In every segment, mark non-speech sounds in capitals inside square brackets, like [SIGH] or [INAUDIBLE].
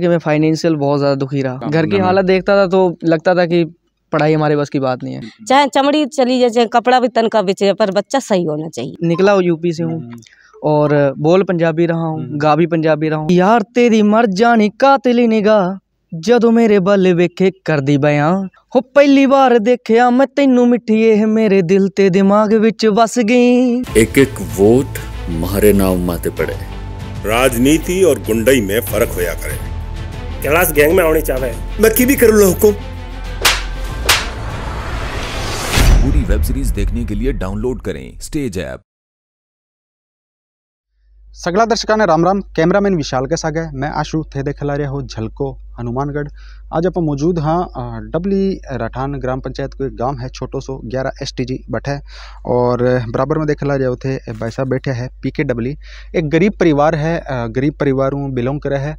कि मैं फाइनेंशियल बहुत ज़्यादा दुखी रहा घर की हालत देखता था तो लगता था कि पढ़ाई हमारे बस की बात नहीं है चाहे चमड़ी चली जाए चाहे कपड़ा भी तन का बेचे पर बच्चा सही होना चाहिए निकला हूँ यूपी से हूँ हम्म। और बोल पंजाबी रहा हूँ हम्म। गा भी पंजाबी रहा हूँ यार तेरी मर जानी कातिली निगाह ਜਦੋਂ ਮੇਰੇ ਵੱਲ ਵੇਖੇ ਕਰਦੀ ਬਿਆਨ ਹੋ ਪਹਿਲੀ ਵਾਰ ਦੇਖਿਆ ਮੈਂ ਤੈਨੂੰ ਮਿੱਠੀਏ ਮੇਰੇ ਦਿਲ ਤੇ ਦਿਮਾਗ ਵਿੱਚ वस गई एक एक वोट मारे नाम माते पड़े राजनीति और गुंडई में फर्क होया करे कैलाश गैंग में आवनी चाहे की भी करूँ हुकुम पूरी वेब सीरीज देखने के लिए डाउनलोड करें स्टेज ऐप सगला दर्शक ने राम राम कैमरामैन विशाल के सागे मैं आशु थे देख ला रहा हूँ झलको हनुमानगढ़ आज आप मौजूद हाँ डबली राठान ग्राम पंचायत को एक गांव है छोटो सो ग्यारह एस टी जी बठे और बराबर में देखा जाए उथे भाई साहब बैठे है पी के डबली एक गरीब परिवार है गरीब परिवार बिलोंग करे है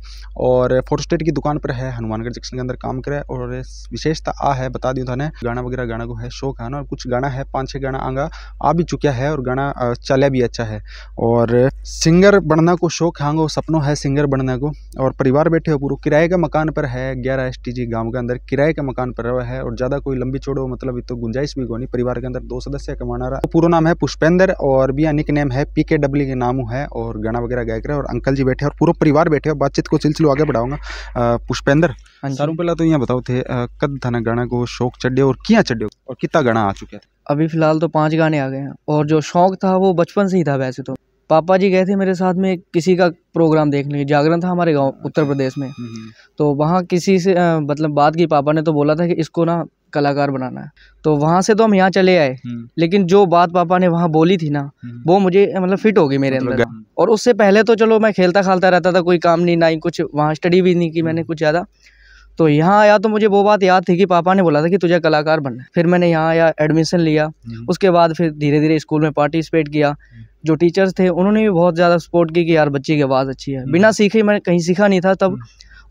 और फोटोस्टेट की दुकान पर है हनुमानगढ़ जंक्शन के अंदर काम करे और विशेषता आ है बता दी थाने गाना वगैरह गाना को है शौक है ना और कुछ गाना है पाँच छः गाना आगा आ भी चुका है और गाना चला भी अच्छा है और सिंगर बनना को शौक है सपनों है सिंगर बनने को और परिवार बैठे हो पूरा किराए का मकान पर है ग्यारह एस टी गांव के अंदर किराए के मकान पर रहा है और ज्यादा कोई लंबी चौड़ो मतलब तो गुंजाइश भी कोनी परिवार के अंदर दो सदस्य कमाना रहा तो पूरा नाम है पुष्पेंद्र और भी निक नेम है पी के डब्ल्यू के नाम है और गाना वगैरह गायक रहे और अंकल जी बैठे और पूरा परिवार बैठे और बातचीत को सिलसिलो आगे बढ़ाऊंगा पुष्पेंद्र हाँ सारू पहला तो यहाँ बताओ थे कद था ना गाना को शौक चढ़े और क्या चढ़े और कितना गाना आ चुके थे अभी फिलहाल तो पांच गाने आ गए हैं और जो शौक था वो बचपन से ही था वैसे तो पापा जी गए थे मेरे साथ में किसी का प्रोग्राम देखने के जागरण था हमारे गांव अच्छा। उत्तर प्रदेश में हम्म, हम्म। तो वहाँ किसी से मतलब बात की पापा ने तो बोला था कि इसको ना कलाकार बनाना है तो वहाँ से तो हम यहाँ चले आए हम्म। लेकिन जो बात पापा ने वहाँ बोली थी ना वो मुझे मतलब फिट हो गई मेरे मतलब अंदर और उससे पहले तो चलो मैं खेलता खालता रहता था कोई काम नहीं ना ही कुछ वहाँ स्टडी भी नहीं की मैंने कुछ ज़्यादा तो यहाँ आया तो मुझे वो बात याद थी कि पापा ने बोला था कि तुझे कलाकार बनना फिर मैंने यहाँ आया एडमिशन लिया हम्म। उसके बाद फिर धीरे धीरे स्कूल में पार्टिसिपेट किया हम्म। जो टीचर्स थे उन्होंने भी बहुत ज़्यादा सपोर्ट की कि यार बच्ची की आवाज़ अच्छी है हम्म। बिना सीखे मैंने कहीं सीखा नहीं था तब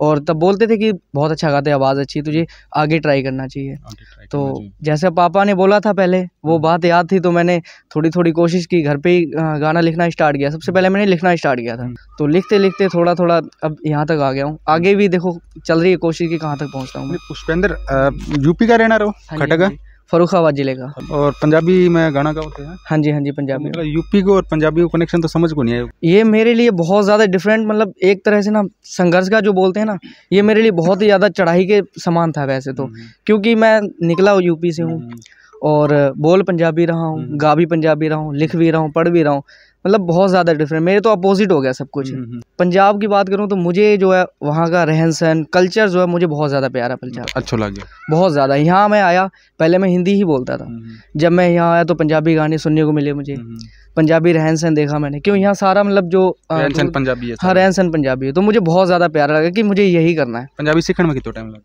और तब बोलते थे कि बहुत अच्छा गाते आवाज़ अच्छी है तुझे आगे ट्राई करना चाहिए तो जैसे पापा ने बोला था पहले वो हम्म। बात याद थी तो मैंने थोड़ी थोड़ी कोशिश की घर पे ही गाना लिखना स्टार्ट किया सबसे पहले मैंने लिखना स्टार्ट किया था हम्म। तो लिखते लिखते थोड़ा थोड़ा अब यहाँ तक आ गया हूँ आगे भी देखो चल रही है कोशिश की कहाँ तक पहुँचता हूँ पुष्पेंद्र यूपी का रहना रहो हाँ खटका फरुखाबाद जिले का और पंजाबी में गाना गाते हैं हाँ जी हाँ जी पंजाबी मतलब यूपी को और पंजाबी को कनेक्शन तो समझ को नहीं आया ये मेरे लिए बहुत ज़्यादा डिफरेंट मतलब एक तरह से ना संघर्ष का जो बोलते हैं ना ये मेरे लिए बहुत ही ज़्यादा चढ़ाई के समान था वैसे तो हम्म। क्योंकि मैं निकला यूपी से हूँ हम्म। और बोल पंजाबी रहा हूँ हम्म। गा भी पंजाबी रहा हूँ लिख भी रहा हूँ पढ़ भी रहा हूँ मतलब बहुत ज़्यादा डिफरेंट मेरे तो अपोजिट हो गया सब कुछ हम्म, हम्म। पंजाब की बात करूँ तो मुझे जो है वहाँ का रहन सहन कल्चर जो है मुझे बहुत ज़्यादा प्यारा पंजाब अच्छा गया बहुत ज़्यादा यहाँ मैं आया पहले मैं हिंदी ही बोलता था हम्म, जब मैं यहाँ आया तो पंजाबी गाने सुनने को मिले मुझे पंजाबी रहन सहन देखा मैंने क्यों यहाँ सारा मतलब जो रहन सहन पंजाबी है हाँ रहन सहन पंजाबी है तो मुझे बहुत ज़्यादा प्यारा लगा कि मुझे यही करना है पंजाबी सीखने में कितना टाइम लगा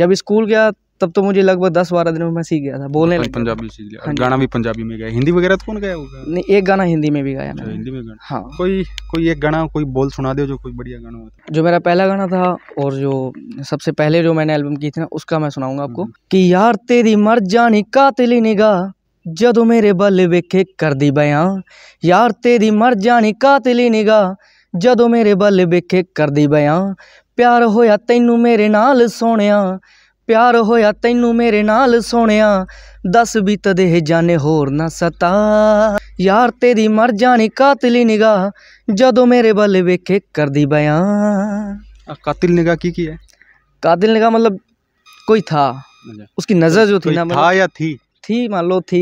जब स्कूल गया तब तो मुझे लगभग दस बारह दिनों में मैं सीख गया था बोलने लगा पंजाबी सीख लिया हाँ गाना भी पंजाबी में गाया हिंदी वगैरह तो कौन गाया होगा नहीं एक गाना हिंदी में भी गाया अच्छा, मैंने हिंदी में गाना हाँ कोई कोई एक गाना कोई बोल सुना दो जो कोई बढ़िया गाना होता तो। जो मेरा पहला गाना था और जो सबसे पहले जो मैंने एल्बम की थी ना उसका मैं सुनाऊंगा आपको हम्म। कि यार तेरी मर जानी कातिली निगाह ਜਦੋਂ ਮੇਰੇ ਬਲ ਵੇਖੇ ਕਰਦੀ ਬਿਆਂ ਯਾਰ ਤੇਰੀ ਮਰ ਜਾਣੀ ਕਾਤਲੀ ਨਿਗਾ ਜਦੋਂ ਮੇਰੇ ਬਲ ਵੇਖੇ ਕਰਦੀ ਬਿਆਂ ਪਿਆਰ ਹੋਇਆ ਤੈਨੂੰ ਮੇਰੇ ਨਾਲ ਸੋਹਣਿਆ ਪਿਆਰ ਹੋਇਆ ਤੈਨੂੰ ਮੇਰੇ ਨਾਲ ਸੋਹਣਿਆ ਦੱਸ ਵੀ ਤਦੇ ਜਾਣੇ ਹੋਰ ਨਾ ਸਤਾ ਯਾਰ ਤੇਰੀ ਮਰ ਜਾਣੀ ਕਾਤਲੀ ਨਿਗਾ ਜਦੋਂ ਮੇਰੇ ਵੱਲ ਵੇਖੇ ਕਰਦੀ ਬਿਆਨ कातिल ने कहा की की है कातिल ने कहा मतलब कोई था उसकी नज़र जो थी ना था या थी थी मान लो थी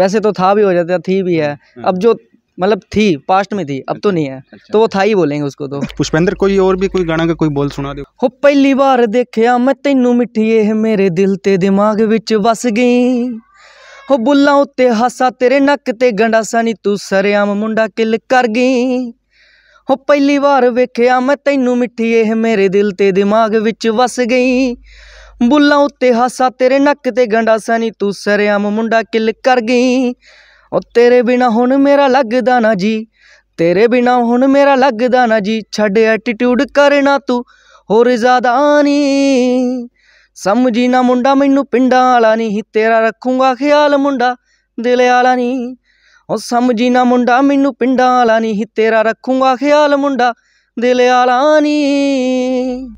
वैसे तो था भी हो जाता थी भी है अब जो मतलब थी पास्ट में थी अब तो नहीं है अच्छा। तो वो था ही बोलेंगे उसको तो पुष्पेंद्र कोई और भी कोई गाना का कोई बोल सुना ਦਿਓ ਹੋ ਪਹਿਲੀ ਵਾਰ ਦੇਖਿਆ ਮੈਂ ਤੈਨੂੰ ਮਿੱਠੀਏ ਇਹ ਮੇਰੇ ਦਿਲ ਤੇ ਦਿਮਾਗ ਵਿੱਚ ਵਸ ਗਈ ਹੋ ਬੁੱਲਾਂ ਉੱਤੇ ਹਾਸਾ ਤੇਰੇ ਨੱਕ ਤੇ ਗੰਡਾਸਾ ਨੀ ਤੂੰ ਸਰਿਆਮ ਮੁੰਡਾ ਕਿਲ ਕਰ ਗਈ ਹੋ ਪਹਿਲੀ ਵਾਰ ਵੇਖਿਆ ਮੈਂ ਤੈਨੂੰ ਮਿੱਠੀਏ ਇਹ ਮੇਰੇ ਦਿਲ ਤੇ ਦਿਮਾਗ ਵਿੱਚ ਵਸ ਗਈ ਬੁੱਲਾਂ ਉੱਤੇ ਹਾਸਾ ਤੇਰੇ ਨੱਕ ਤੇ ਗੰਡਾਸਾ ਨੀ ਤੂੰ ਸਰਿਆਮ ਮੁੰਡਾ ਕਿਲ ਕਰ ਗਈ ਉਹ ਤੇਰੇ ਬਿਨਾ ਹੁਣ ਮੇਰਾ ਲੱਗਦਾ ਨਾ ਜੀ ਤੇਰੇ ਬਿਨਾ ਹੁਣ ਮੇਰਾ ਲੱਗਦਾ ਨਾ ਜੀ ਛੱਡ ਐਟੀਟਿਊਡ ਕਰਨਾ ਤੂੰ ਹੋਰ ਜ਼ਿਆਦਾ ਨਹੀਂ ਸਮਝੀ ਨਾ ਮੁੰਡਾ ਮੈਨੂੰ ਪਿੰਡਾਂ ਵਾਲਾ ਨਹੀਂ ਤੇਰਾ ਰੱਖੂਗਾ ਖਿਆਲ ਮੁੰਡਾ ਦਿਲ ਵਾਲਾ ਨਹੀਂ ਉਹ ਸਮਝੀ ਨਾ ਮੁੰਡਾ ਮੈਨੂੰ ਪਿੰਡਾਂ ਵਾਲਾ ਨਹੀਂ ਤੇਰਾ ਰੱਖੂਗਾ ਖਿਆਲ ਮੁੰਡਾ दिलयालानी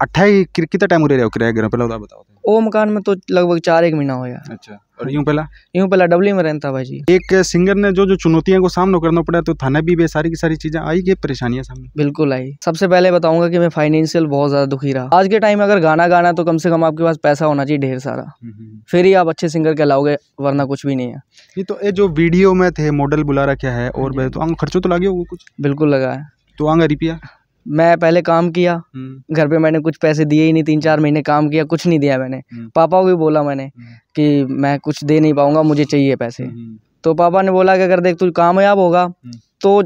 अट्ठाई कितना टाइम रह रहे हो किराया घर पे उधर बताओ तो। ओ मकान में तो लगभग चार एक महीना हो गया अच्छा और यूं पहला यूं पहला डबली में रहता भाई जी एक सिंगर ने जो जो चुनौतियों को सामना करना पड़ा तो थाना भी सारी की सारी चीजें आई गई परेशानियां सामने बिल्कुल आई सबसे पहले बताऊंगा कि मैं फाइनेंशियल बहुत ज्यादा दुखी रहा आज के टाइम अगर गाना गाना तो कम से कम आपके पास पैसा होना चाहिए ढेर सारा हम्म, हम्म, हम्म। फिर ही आप अच्छे सिंगर कहलाओगे वरना कुछ भी नहीं है ये तो ये जो वीडियो में थे मॉडल बुला रखा है और हाँ तो खर्चो तो लगे होगा कुछ बिल्कुल लगा है तो आगे रिपिया मैं पहले काम किया हम्म। घर पे मैंने कुछ पैसे दिए ही नहीं तीन चार महीने काम किया कुछ नहीं दिया मैंने हम्म। पापा को भी बोला मैंने हम्म। कि मैं कुछ दे नहीं पाऊंगा मुझे चाहिए पैसे तो पापा ने बोला कि अगर देख तू कामयाब होगा तो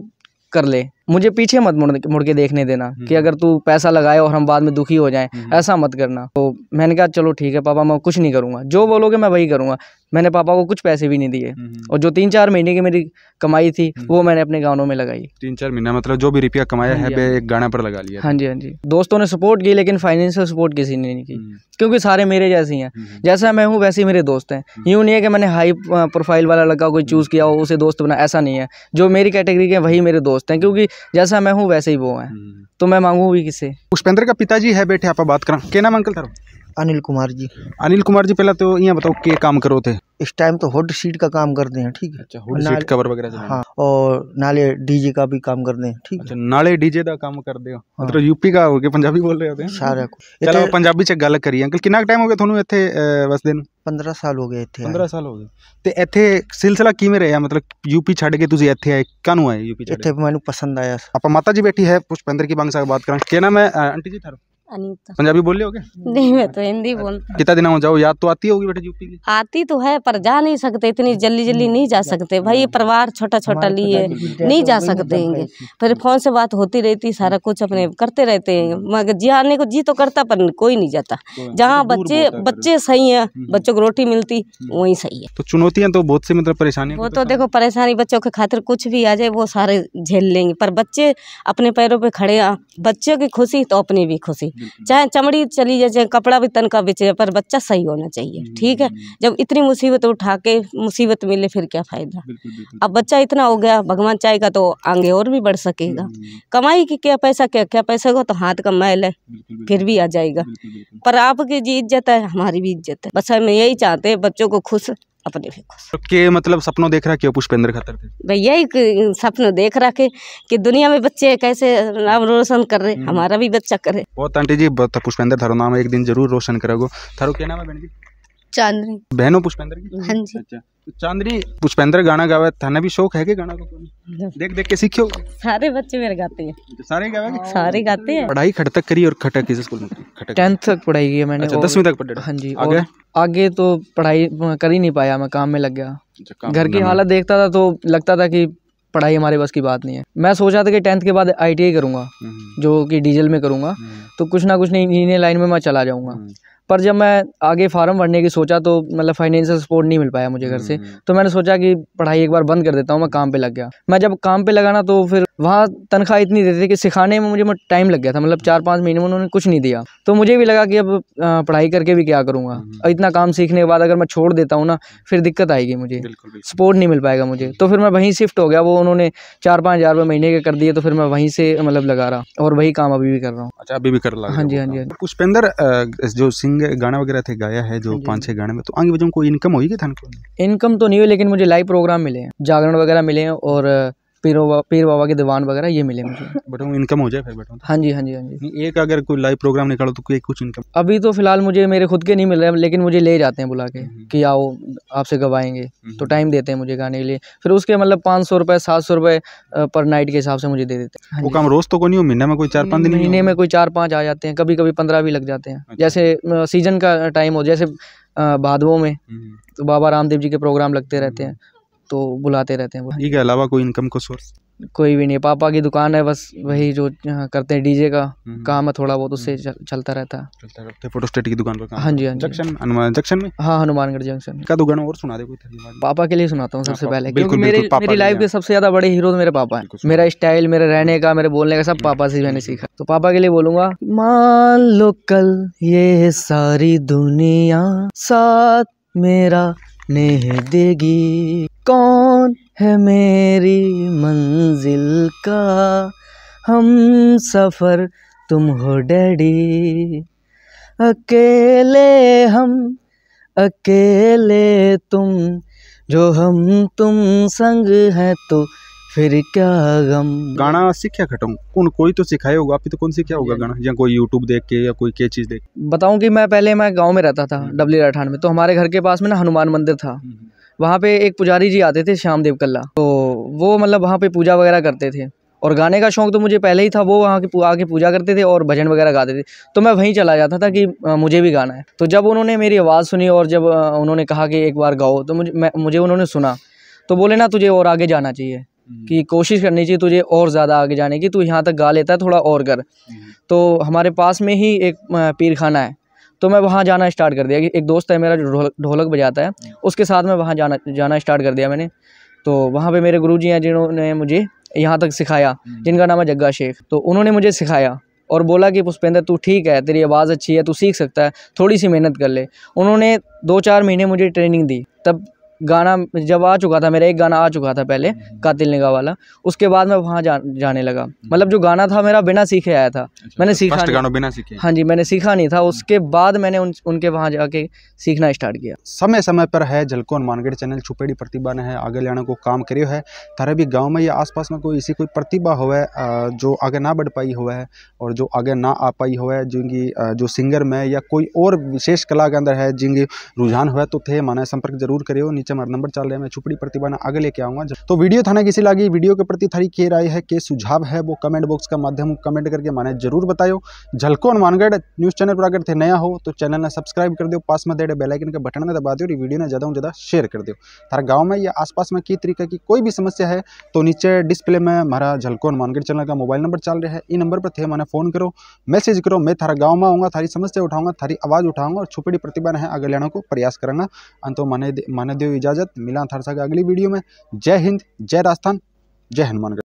कर ले मुझे पीछे मत मुड़ के देखने देना हम्म, कि हम्म। अगर तू पैसा लगाए और हम बाद में दुखी हो जाएं हम्म, ऐसा मत करना तो मैंने कहा चलो ठीक है पापा मैं कुछ नहीं करूँगा जो बोलोगे मैं वही करूँगा मैंने पापा को कुछ पैसे भी नहीं दिए और जो तीन चार महीने की मेरी कमाई थी वो मैंने अपने गानों में लगाई तीन चार महीना मतलब जो भी रुपया कमाया हाँ है हाँ एक गाना पर लगा लिया हाँ जी हाँ जी दोस्तों ने सपोर्ट की लेकिन फाइनेंशियल सपोर्ट किसी ने नहीं की क्योंकि सारे मेरे जैसे ही हैं जैसा मैं हूँ वैसे ही मेरे दोस्त हैं यूँ नहीं है कि मैंने हाई प्रोफाइल वाला लड़का कोई चूज़ किया हो उसे दोस्त बना ऐसा नहीं है जो मेरी कैटेगरी के वही मेरे दोस्त हैं क्योंकि जैसा मैं हूँ वैसे ही वो है हम्म। तो मैं मांगू भी किसे पुष्पेंद्र का पिताजी है बैठे आप बात करा के नाम अंकल करो अनिल कुमार जी अनिल कुमार जी पहला तो यहाँ बताओ के काम करो थे इस टाइम तो हुड सीट का काम करते हैं ठीक है अच्छा, सीट कवर वगैरह हाँ और नाले डीजे का भी काम करते हैं ठीक अच्छा, नाले डीजे का काम कर दे हाँ। मतलब यूपी का हो गया पंजाबी बोल रहे होते हैं सारे को चलो पंजाबी से गल करिए अंकल कितना टाइम हो गया थोनू इतने बस दिन पंद्रह साल हो गए इतने पंद्रह साल हो गए तो इतने सिलसिला किमें रहे मतलब यूपी छड़ के तुम इतने आए कहू आए यूपी इतने मैं पसंद आया आप माता जी बैठी है पुष्पेंद्र की बंग साहब बात करा क्या नाम आंटी जी थारू अनीता पंजाबी बोल लोगे हो नहीं मैं तो हिंदी बोलता कितना दिन जाओ याद तो आती होगी बेटे यूपी की आती तो है पर जा नहीं सकते इतनी जल्दी जल्दी नहीं जा सकते भाई ये परिवार छोटा छोटा लिए नहीं तो जा सकते हैं फिर फोन से बात होती रहती सारा कुछ अपने करते रहते हैं मगर जी आने को जी तो करता पर कोई नहीं जाता जहाँ तो बच्चे बच्चे सही है हम्म, हम्म। बच्चों को रोटी मिलती हम्म। वही सही है तो चुनौतियाँ तो बहुत सी मतलब परेशानी वो तो, तो देखो परेशानी बच्चों के खातिर कुछ भी आ जाए वो सारे झेल लेंगे पर बच्चे अपने पैरों पर खड़े बच्चों की खुशी तो अपनी भी खुशी चाहे चमड़ी चली जाए चाहे कपड़ा भी तन का जाए पर बच्चा सही होना चाहिए हम्म, ठीक है हम्म। जब इतनी मुसीबत उठा के मुसीबत मिले फिर क्या फ़ायदा अब बच्चा इतना हो गया भगवान चाहेगा तो आगे और भी बढ़ सकेगा हम्म, कमाई की क्या पैसा क्या क्या पैसा होगा तो हाथ का मैल है फिर भी आ जाएगा पर आपकी जी इज्जत है हमारी भी इज्जत है बस हम यही चाहते हैं बच्चों को खुश अपने भी खुश के मतलब सपनों देख रहा क्यों पुष्पेंद्र खतर भैया एक सपनों देख रहा के कि दुनिया में बच्चे कैसे नाम रोशन कर रहे हम्म। हमारा भी बच्चा करे बहुत आंटी जी पुष्पेंद्र थारो नाम एक दिन जरूर रोशन करोगे थारो क्या नाम है बहन जी चांदनी बहनों पुष्पेंद्र की हाँ जी अच्छा तो चांदनी पुष्पेंद्र गाना गावे थाने भी शौक है के गाना का [LAUGHS] देख देख के सीखे सारे बच्चे मेरे गाते हैं अच्छा, सारे गावे सारे गाते हैं पढ़ाई खटक करी और खटक किस स्कूल में टेंथ तक पढ़ाई की मैंने अच्छा, 10वीं तक पढ़ी हां जी आगे आगे तो पढ़ाई कर ही नहीं पाया मैं काम में लग गया अच्छा, घर की हालत देखता था तो लगता था कि पढ़ाई हमारे बस की बात नहीं है मैं सोचा था कि टेंथ के बाद आईटीआई करूंगा हम्म। जो कि डीजल में करूंगा हम्म। तो कुछ ना कुछ नहीं इंजीनियर लाइन में मैं चला जाऊंगा हम्म। पर जब मैं आगे फार्म भरने की सोचा तो मतलब फाइनेंशियल सपोर्ट नहीं मिल पाया मुझे घर से हम्म। तो मैंने सोचा कि पढ़ाई एक बार बंद कर देता हूँ मैं काम पे लग गया मैं जब काम पे लगाना तो फिर वहाँ तनख्वाह इतनी देते थे कि सिखाने में मुझे टाइम लग गया था मतलब चार पाँच महीने में उन्होंने कुछ नहीं दिया तो मुझे भी लगा कि अब पढ़ाई करके भी क्या करूँगा हम्म। इतना काम सीखने के बाद अगर मैं छोड़ देता हूँ ना फिर दिक्कत आएगी मुझे सपोर्ट नहीं मिल पाएगा मुझे तो फिर मैं वहीं शिफ्ट हो गया वो उन्होंने चार पाँच हज़ार महीने के कर दिए तो फिर मैं वहीं से मतलब लगा रहा और वही काम अभी भी कर रहा हूँ अच्छा अभी भी कर रहा हाँ जी हाँ जी पुष्पेंद्र हाँ जो सिंह सिंगर गाना वगैरह थे गाया है जो हाँ पाँच छह गाने में तो आगे बजे उनको इनकम होगी क्या इनकम तो नहीं हुई लेकिन मुझे लाइव प्रोग्राम मिले जागरण वगैरह मिले और पीर बाबा पीर बाबा के दीवान वगैरह ये मिले मुझे बट इनकम हो जाए फिर बेटो हाँ जी हाँ जी हाँ जी एक अगर कोई लाइव प्रोग्राम निकालो तो कोई कुछ इनकम अभी तो फिलहाल मुझे मेरे खुद के नहीं मिल रहे लेकिन मुझे ले जाते हैं बुला के हम्म। कि आओ आपसे गवाएंगे हम्म। तो टाइम देते हैं मुझे गाने के लिए फिर उसके मतलब पाँच सौ रुपये सात सौ रुपये पर नाइट के हिसाब से मुझे दे देते हैं हाँ वो काम रोज़ तो कोई नहीं महीने में कोई चार पाँच दिन महीने में कोई चार पाँच आ जाते हैं कभी कभी पंद्रह भी लग जाते हैं अच्छा। जैसे सीजन का टाइम हो जैसे भादवों में हम्म। तो बाबा रामदेव जी के प्रोग्राम लगते रहते हैं तो बुलाते रहते हैं ये के अलावा कोई इनकम का सोर्स कोई भी नहीं पापा की दुकान है बस वही जो करते हैं डीजे का हम्म। काम है थोड़ा बहुत उससे हम्म। चलता रहता है चलता रहता फोटोस्टेट की दुकान पर काम हाँ जी हाँ जंक्शन हनुमान जंक्शन में हाँ हनुमानगढ़ जंक्शन का दुकान और सुना दे कोई पापा के लिए सुनाता हूँ सबसे हाँ, पहले मेरी लाइफ के सबसे ज़्यादा बड़े हीरो तो मेरे पापा है मेरा स्टाइल मेरे रहने का मेरे बोलने का सब पापा से मैंने सीखा तो पापा के लिए बोलूंगा मान लो कल ये सारी दुनिया साथ मेरा नेह देगी कौन है मेरी मंजिल का हम सफ़र तुम हो डैडी अकेले हम अकेले तुम जो हम तुम संग हैं तो फिर क्या गम गाना सीखा खटाऊँ कौन कोई तो सिखाया होगा आप तो कौन सीखा होगा गाना या कोई YouTube देख के या कोई क्या चीज़ देख बताऊँ कि मैं पहले मैं गाँव में रहता था हम्म। डबली राठान में तो हमारे घर के पास में ना हनुमान मंदिर था हम्म, हम्म। वहाँ पे एक पुजारी जी आते थे श्याम देव कल्ला तो वो मतलब वहाँ पे पूजा वगैरह करते थे और गाने का शौक़ तो मुझे पहले ही था वो वहाँ के आके पूजा करते थे और भजन वगैरह गाते थे तो मैं वहीं चला जाता था कि मुझे भी गाना है तो जब उन्होंने मेरी आवाज़ सुनी और जब उन्होंने कहा कि एक बार गाओ तो मुझे मैं मुझे उन्होंने सुना तो बोले ना तुझे और आगे जाना चाहिए हम्म। कि कोशिश करनी चाहिए तुझे और ज़्यादा आगे जाने की तू यहाँ तक गा लेता है थोड़ा और कर हम्म। तो हमारे पास में ही एक पीर खाना है तो मैं वहाँ जाना स्टार्ट कर दिया कि एक दोस्त है मेरा जो ढोलक बजाता है हम्म। उसके साथ मैं वहाँ जाना जाना स्टार्ट कर दिया मैंने तो वहाँ पे मेरे गुरु जी हैं जिन्होंने मुझे यहाँ तक सिखाया जिनका नाम है जग्गा शेख तो उन्होंने मुझे सिखाया और बोला कि पुष्पेंद्र तू ठीक है तेरी आवाज़ अच्छी है तू सीख सकता है थोड़ी सी मेहनत कर ले उन्होंने दो चार महीने मुझे ट्रेनिंग दी तब गाना जब आ चुका था मेरा एक गाना आ चुका था पहले हम्म, हम्म। कातिल निगाह वाला उसके बाद मैं वहाँ जा, जाने लगा हम्म। मतलब जो गाना था मेरा बिना सीखे आया था अच्छा, मैंने तो सीखा गाना बिना सीखे हाँ जी मैंने सीखा नहीं था उसके बाद मैंने उन, उनके वहाँ जाके सीखना स्टार्ट किया समय समय पर है जलकोन मानगढ़ चैनल छुपेड़ी प्रतिभा ने है आगे लेने को काम करे है तारा भी गाँव में या पास में कोई ऐसी कोई प्रतिभा हुआ है जो आगे ना बढ़ पाई हुआ है और जो आगे ना आ पाई हुआ है जिनकी जो सिंगर में या कोई और विशेष कला के अंदर है जिनकी रुझान हुआ तो थे माना संपर्क जरूर करे नीचे बच्चे हमारा नंबर चल रहा है मैं छुपड़ी प्रतिभा ना आगे लेके आऊंगा तो वीडियो थाना किसी लागी वीडियो के प्रति थारी के राय है के सुझाव है वो कमेंट बॉक्स का माध्यम कमेंट करके माने जरूर बताओ झलको हनुमानगढ़ न्यूज़ चैनल पर अगर थे नया हो तो चैनल ने सब्सक्राइब कर दो पास में देड़े बेलाइकन के बटन में दबा दो वीडियो ने ज़्यादा से ज़्यादा शेयर कर दो हमारे गाँव में या आसपास में की तरीके की कोई भी समस्या है तो नीचे डिस्प्ले में हमारा झलको हनुमानगढ़ चैनल का मोबाइल नंबर चल रहा है इन नंबर पर थे मैंने फ़ोन करो मैसेज करो मैं थारा गाँव में आऊंगा थारी समस्या उठाऊंगा थारी आवाज़ उठाऊंगा और छुपड़ी प्रतिभा है अगले को प्रयास करूँगा अंतो माने माने दे इजाज़त मिला थरसा के अगली वीडियो में जय हिंद जय राजस्थान जय हनुमानगढ़